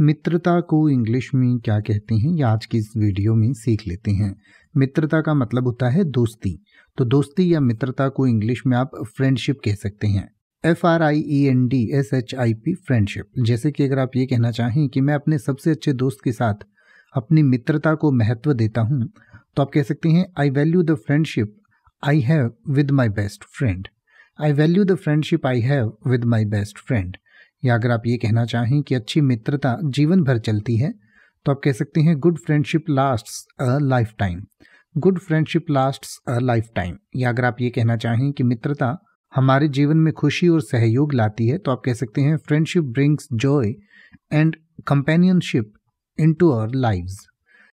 मित्रता को इंग्लिश में क्या कहते हैं या आज की इस वीडियो में सीख लेते हैं मित्रता का मतलब होता है दोस्ती तो दोस्ती या मित्रता को इंग्लिश में आप फ्रेंडशिप कह सकते हैं F R I E N D S H I P friendship जैसे कि अगर आप ये कहना चाहें कि मैं अपने सबसे अच्छे दोस्त के साथ अपनी मित्रता को महत्व देता हूँ तो आप कह सकते हैं I value the friendship I have with my best friend I value the friendship I have with my best friend या अगर आप ये कहना चाहें कि अच्छी मित्रता जीवन भर चलती है तो आप कह सकते हैं good friendship last a lifetime good friendship last a lifetime या अगर आप ये कहना चाहें कि मित्रता हमारे जीवन में खुशी और सहयोग लाती है तो आप कह सकते हैं friendship brings joy and companionship into our lives